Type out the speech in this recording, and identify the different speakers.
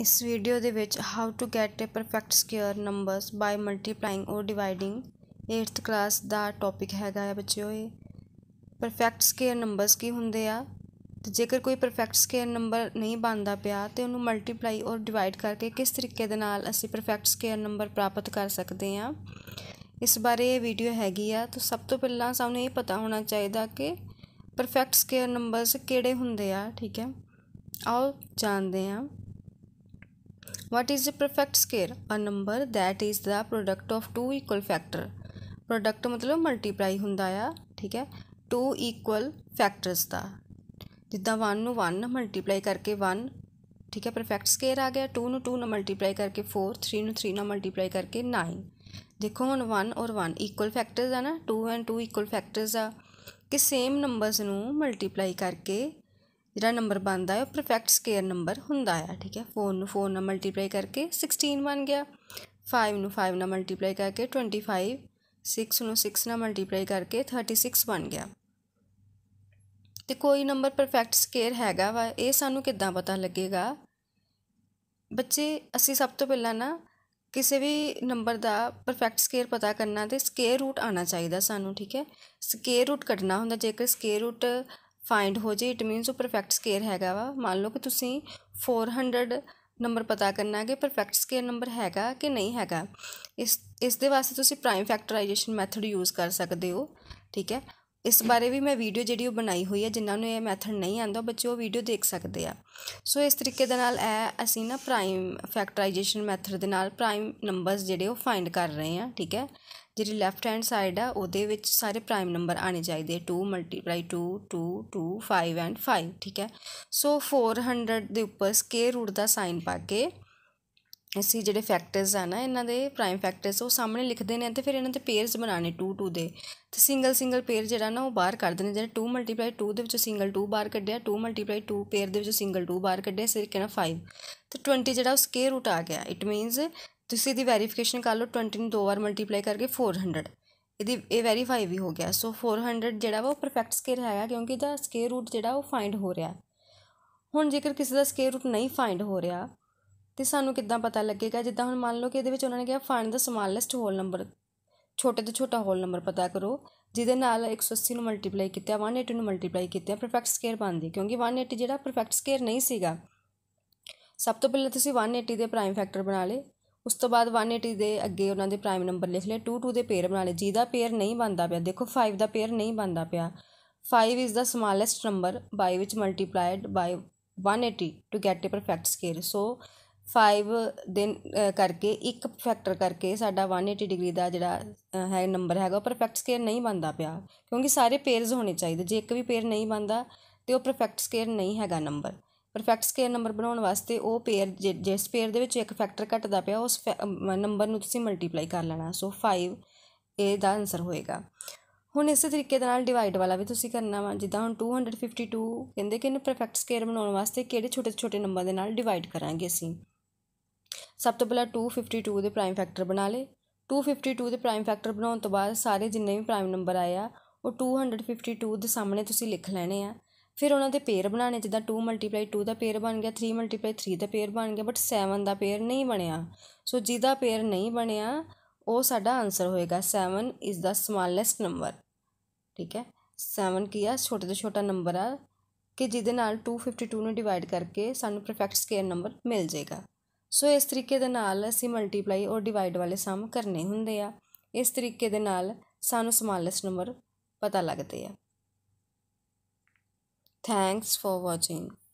Speaker 1: ਇਸ ਵੀਡੀਓ ਦੇ ਵਿੱਚ how to get a perfect square numbers by multiplying or dividing 8th class ਦਾ topic ਹੈਗਾ ਹੈ ਬੱਚਿਓ ਇਹ ਪਰਫੈਕਟ ਸਕੁਅਰ ਨੰਬਰਸ ਕੀ ਹੁੰਦੇ ਆ ਤੇ ਜੇਕਰ ਕੋਈ ਪਰਫੈਕਟ ਸਕੁਅਰ ਨੰਬਰ ਨਹੀਂ ਬਣਦਾ ਪਿਆ ਤੇ ਉਹਨੂੰ ਮਲਟੀਪਲਾਈ ਔਰ ਡਿਵਾਈਡ ਕਰਕੇ ਕਿਸ ਤਰੀਕੇ ਦੇ ਨਾਲ ਅਸੀਂ ਪਰਫੈਕਟ ਸਕੁਅਰ ਨੰਬਰ ਪ੍ਰਾਪਤ ਕਰ ਸਕਦੇ ਆ ਇਸ ਬਾਰੇ ਇਹ ਵੀਡੀਓ ਹੈਗੀ ਆ ਤਾਂ ਸਭ ਤੋਂ ਪਹਿਲਾਂ ਸਾਨੂੰ ਇਹ ਪਤਾ ਹੋਣਾ ਚਾਹੀਦਾ ਕਿ ਪਰਫੈਕਟ ਸਕੁਅਰ ਨੰਬਰਸ ਕਿਹੜੇ ਹੁੰਦੇ ਆ ਠੀਕ ਹੈ ਆਓ ਜਾਣਦੇ ਆ What is a perfect square? A number that is the product of two equal factor. Product ਮਤਲਬ ਮਲਟੀਪਲਾਈ ਹੁੰਦਾ ਆ ਠੀਕ ਹੈ two equal factors ਦਾ ਜਿੱਦਾਂ 1 ਨੂੰ 1 ਮਲਟੀਪਲਾਈ ਕਰਕੇ 1 ਠੀਕ ਹੈ ਪਰਫੈਕਟ ਸਕੁਅਰ ਆ ਗਿਆ 2 ਨੂੰ 2 ਨਾਲ ਮਲਟੀਪਲਾਈ ਕਰਕੇ 4 3 ਨੂੰ 3 ਨਾਲ ਮਲਟੀਪਲਾਈ ਕਰਕੇ 9 ਦੇਖੋ ਹੁਣ 1 ਔਰ 1 ਇਕੁਅਲ ਫੈਕਟਰਸ ਆ ਨਾ 2 ਐਂਡ 2 ਇਕੁਅਲ ਫੈਕਟਰਸ ਆ ਕਿ ਸੇਮ ਨੰਬਰਸ ਨੂੰ ਮਲਟੀਪਲਾਈ ਕਰਕੇ ਜਿਹੜਾ ਨੰਬਰ ਬਣਦਾ ਹੈ ਉਹ ਪਰਫੈਕਟ ਸਕੇਅਰ ਨੰਬਰ ਹੁੰਦਾ ਹੈ ਠੀਕ ਹੈ 4 ਨੂੰ 4 ਨਾਲ ਮਲਟੀਪਲਾਈ ਕਰਕੇ 16 ਬਣ ਗਿਆ 5 ਨੂੰ 5 ਨਾਲ ਮਲਟੀਪਲਾਈ ਕਰਕੇ 25 6 ਨੂੰ 6 ਨਾਲ ਮਲਟੀਪਲਾਈ ਕਰਕੇ 36 ਬਣ ਗਿਆ ਤੇ ਕੋਈ ਨੰਬਰ ਪਰਫੈਕਟ ਸਕੇਅਰ ਹੈਗਾ ਵਾ ਇਹ ਸਾਨੂੰ ਕਿੱਦਾਂ ਪਤਾ ਲੱਗੇਗਾ ਬੱਚੇ ਅਸੀਂ ਸਭ ਤੋਂ ਪਹਿਲਾਂ ਨਾ ਕਿਸੇ ਵੀ ਨੰਬਰ ਦਾ ਪਰਫੈਕਟ ਸਕੇਅਰ ਪਤਾ ਕਰਨਾ ਤੇ ਸਕੇਅਰ ਰੂਟ ਆਣਾ ਚਾਹੀਦਾ ਸਾਨੂੰ ਠੀਕ ਹੈ ਸਕੇਅਰ ਰੂਟ ਕੱਢਣਾ ਹੁੰਦਾ ਜੇਕਰ ਸਕੇਅਰ ਰੂਟ ਫਾਈਂਡ ਹੋ ਜੇ ਇਟ ਮੀਨਸ ਉਹ ਪਰਫੈਕਟ ਸਕੇਅਰ ਹੈਗਾ ਵਾ ਮੰਨ ਲਓ ਕਿ ਤੁਸੀਂ 400 ਨੰਬਰ ਪਤਾ ਕਰਨਾ ਹੈ ਕਿ ਪਰਫੈਕਟ ਸਕੇਅਰ ਨੰਬਰ ਹੈਗਾ ਕਿ ਨਹੀਂ ਹੈਗਾ ਇਸ ਇਸ ਦੇ ਵਾਸਤੇ ਤੁਸੀਂ ਪ੍ਰਾਈਮ ਫੈਕਟਰਾਈਜੇਸ਼ਨ ਮੈਥਡ ਯੂਜ਼ ਕਰ ਸਕਦੇ ਹੋ ਠੀਕ ਹੈ ਇਸ ਬਾਰੇ ਵੀ ਮੈਂ ਵੀਡੀਓ ਜਿਹੜੀ ਉਹ ਬਣਾਈ ਹੋਈ ਹੈ ਜਿਨ੍ਹਾਂ ਨੂੰ ਇਹ ਮੈਥਡ ਨਹੀਂ ਆਂਦਾ ਬੱਚੇ ਉਹ ਵੀਡੀਓ ਦੇਖ ਸਕਦੇ ਆ ਸੋ ਇਸ ਤਰੀਕੇ ਦੇ ਨਾਲ ਇਹ ਅਸੀਂ ਨਾ ਪ੍ਰਾਈਮ ਫੈਕਟਰਾਈਜੇਸ਼ਨ ਮੈਥਡ ਦੇ ਨਾਲ ਪ੍ਰਾਈਮ ਨੰਬਰਸ ਜਿਹੜੇ ਉਹ ਫਾਈਂਡ ਕਰ ਰਹੇ ਆ ਠੀਕ ਹੈ ਜਿਹੜੀ ਲੈਫਟ ਹੈਂਡ ਸਾਈਡ ਆ ਉਹਦੇ ਵਿੱਚ ਸਾਰੇ ਪ੍ਰਾਈਮ ਨੰਬਰ ਆਣੇ ਚਾਹੀਦੇ 2 ਮਲਟੀਪਲਾਈ 2 2 2 5 ਐਂਡ 5 ਠੀਕ ਹੈ ਸੋ 400 ਦੇ ਉੱਪਰ ਸਕੇਅਰ ਰੂਟ ਦਾ ਸਾਈਨ ਪਾ ਕੇ ਅਸੀਂ ਜਿਹੜੇ ਫੈਕਟਰਸ ਆ ਨਾ ਇਹਨਾਂ ਦੇ ਪ੍ਰਾਈਮ ਫੈਕਟਰਸ ਉਹ ਸਾਹਮਣੇ ਲਿਖਦੇ ਨੇ ਤੇ ਫਿਰ ਇਹਨਾਂ ਤੇ ਪੇਅਰਸ ਬਣਾਣੇ 2 2 ਦੇ ਤੇ ਸਿੰਗਲ ਸਿੰਗਲ ਪੇਅਰ ਜਿਹੜਾ ਨਾ ਉਹ ਬਾਹਰ ਕਰ ਦਿੰਦੇ ਜਿਹੜਾ 2 ਮਲਟੀਪਲਾਈ 2 ਦੇ ਵਿੱਚੋਂ ਸਿੰਗਲ 2 ਬਾਹਰ ਕੱਢਿਆ 2 ਮਲਟੀਪਲਾਈ 2 ਪੇਅਰ ਦੇ ਵਿੱਚੋਂ ਸਿੰਗਲ 2 ਬਾਹਰ ਕੱਢਿਆ ਸਿਰ ਕਿਹਨਾ 5 ਤੇ 20 ਜਿਹੜਾ ਉਹ ਸਕੇਅਰ ਰੂਟ ਆ ਗਿਆ ਇਟ ਮੀਨਸ ਤੁਸੀਂ ਇਹਦੀ ਵੈਰੀਫਿਕੇਸ਼ਨ ਕਰ ਲਓ 20 ਨੂੰ ਦੋ ਵਾਰ ਮਲਟੀਪਲਾਈ ਕਰਕੇ 400 ਇਹਦੀ ਇਹ ਵੈਰੀਫਾਈ ਵੀ ਹੋ ਗਿਆ ਸੋ 400 ਜਿਹੜਾ ਵਾ ਉਹ ਪਰਫੈਕਟ ਸਕੇਅਰ ਹੈਗਾ ਕਿਉਂਕਿ ਦਾ ਸਕੇਅਰ ਰੂਟ ਜਿਹੜਾ ਉਹ ਫਾਈਂਡ ਹੋ ਰਿਹਾ ਹੁਣ ਜੇਕਰ ਕਿਸੇ ਦਾ ਸਕੇਅਰ ਰੂਟ ਨਹੀਂ ਫਾਈਂਡ ਹੋ ਰਿਹਾ ਤੇ ਸਾਨੂੰ ਕਿੱਦਾਂ ਪਤਾ ਲੱਗੇਗਾ ਜਿੱਦਾਂ ਹੁਣ ਮੰਨ ਲਓ ਕਿ ਇਹਦੇ ਵਿੱਚ ਉਹਨਾਂ ਨੇ ਕਿਹਾ find the smallest whole number ਛੋਟੇ ਤੋਂ ਛੋਟਾ ਹੋਲ ਨੰਬਰ ਪਤਾ ਕਰੋ ਜਿਹਦੇ ਨਾਲ 180 ਨੂੰ ਮਲਟੀਪਲਾਈ ਕੀਤਾ 180 ਨੂੰ ਮਲਟੀਪਲਾਈ ਕੀਤਾ ਪਰਫੈਕਟ ਸਕੇਅਰ ਬਣਦੀ ਕਿਉਂਕਿ 180 ਜਿਹੜਾ ਪਰਫੈਕਟ ਸਕੇਅਰ ਨਹੀਂ ਸੀਗਾ ਸਭ ਤੋਂ ਪਹਿਲਾਂ ਤੁਸੀਂ 180 ਦੇ ਪ੍ਰਾਈਮ ਫੈਕਟਰ ਬਣਾ ਲਏ ਉਸ ਤੋਂ ਬਾਅਦ 180 ਦੇ ਅੱਗੇ ਉਹਨਾਂ ਦੇ ਪ੍ਰਾਈਮ ਨੰਬਰ ਲਿਖ ਲਏ 2 2 ਦੇ ਪੇਅਰ ਬਣਾ ਲਏ ਜਿਹਦਾ ਪੇਅਰ ਨਹੀਂ ਬਣਦਾ ਪਿਆ ਦੇਖੋ 5 ਦਾ ਪੇਅਰ ਨਹੀਂ ਬਣਦਾ ਪਿਆ 5 is the smallest number by ਵਿੱਚ multiplied by 180 to get a perfect square so 5 ਦਿਨ ਕਰਕੇ ਇੱਕ ਫੈਕਟਰ ਕਰਕੇ ਸਾਡਾ 180 ਡਿਗਰੀ ਦਾ ਜਿਹੜਾ ਹੈ ਨੰਬਰ ਹੈਗਾ ਪਰਫੈਕਟ ਸਕੇਅਰ ਨਹੀਂ ਬਣਦਾ ਪਿਆ ਕਿਉਂਕਿ ਸਾਰੇ ਪੇਅਰਸ ਹੋਣੇ ਚਾਹੀਦੇ ਜੇ ਇੱਕ ਵੀ ਪੇਅਰ ਨਹੀਂ ਬਣਦਾ ਤੇ ਉਹ ਪਰਫੈਕਟ ਸਕੇਅਰ ਨਹੀਂ ਹੈਗਾ ਨੰਬਰ ਪਰਫੈਕਟ ਸਕੇਅਰ ਨੰਬਰ ਬਣਾਉਣ ਵਾਸਤੇ ਉਹ ਪੇਅਰ ਜਿਸ ਪੇਅਰ ਦੇ ਵਿੱਚ ਇੱਕ ਫੈਕਟਰ ਘਟਦਾ ਪਿਆ ਉਸ ਨੰਬਰ ਨੂੰ ਤੁਸੀਂ ਮਲਟੀਪਲਾਈ ਕਰ ਲੈਣਾ ਸੋ 5 ਇਹ ਦਾ ਆਨਸਰ ਹੋਏਗਾ ਹੁਣ ਇਸੇ ਤਰੀਕੇ ਦੇ ਨਾਲ ਡਿਵਾਈਡ ਵਾਲਾ ਵੀ ਤੁਸੀਂ ਕਰਨਾ ਵਾ ਜਿੱਦਾਂ ਹੁਣ 252 ਕਹਿੰਦੇ ਕਿ ਇਹਨੂੰ ਪਰਫੈਕਟ ਸਕੇਅਰ ਬਣਾਉਣ ਵਾਸਤੇ ਕਿਹੜੇ ਛੋਟੇ ਛੋਟੇ ਨੰਬਰ ਦੇ ਨਾਲ ਡਿਵਾਈਡ ਕਰਾਂਗੇ ਅਸੀਂ ਸਭ ਤੋਂ ਪਹਿਲਾਂ 252 ਦੇ ਪ੍ਰਾਈਮ ਫੈਕਟਰ ਬਣਾ ਲੇ 252 ਦੇ ਪ੍ਰਾਈਮ ਫੈਕਟਰ ਬਣਾਉਣ ਤੋਂ ਬਾਅਦ ਸਾਰੇ ਜਿੰਨੇ ਵੀ ਪ੍ਰਾਈਮ ਨੰਬਰ ਆਏ ਆ ਉਹ 252 ਦੇ ਸਾਹਮਣੇ ਤੁਸੀਂ ਲਿਖ ਲੈਣੇ ਆ ਫਿਰ ਉਹਨਾਂ ਦੇ ਪੇਅਰ ਬਣਾਣੇ ਜਿੱਦਾਂ 2 2 ਦਾ ਪੇਅਰ ਬਣ ਗਿਆ 3 3 ਦਾ ਪੇਅਰ ਬਣ ਗਿਆ ਬਟ 7 ਦਾ ਪੇਅਰ ਨਹੀਂ ਬਣਿਆ ਸੋ ਜਿਹਦਾ ਪੇਅਰ ਨਹੀਂ ਬਣਿਆ ਉਹ ਸਾਡਾ ਆਨਸਰ ਹੋਏਗਾ 7 ਇਜ਼ ਦਾ ਸਮਾਲੈਸਟ ਨੰਬਰ ਠੀਕ ਹੈ 7 ਕੀ ਆ ਛੋਟੇ ਤੋਂ ਛੋਟਾ ਨੰਬਰ ਆ ਕਿ ਜਿਹਦੇ ਨਾਲ 252 ਨੂੰ ਡਿਵਾਈਡ ਕਰਕੇ ਸਾਨੂੰ ਪਰਫੈਕਟ ਸਕੇਅਰ ਨੰਬਰ ਮਿਲ ਜਾਏਗਾ ਸੋ ਇਸ ਤਰੀਕੇ ਦੇ ਨਾਲ ਅਸੀਂ ਮਲਟੀਪਲਾਈ ਔਰ ਡਿਵਾਈਡ ਵਾਲੇ ਸਮ ਕਰਨੇ ਹੁੰਦੇ ਆ ਇਸ ਤਰੀਕੇ ਦੇ ਨਾਲ ਸਾਨੂੰ ਸਮਾਲੈਸ ਨੰਬਰ ਪਤਾ ਲੱਗਦੇ ਆ ਥੈਂਕਸ ਫॉर ਵਾਚਿੰਗ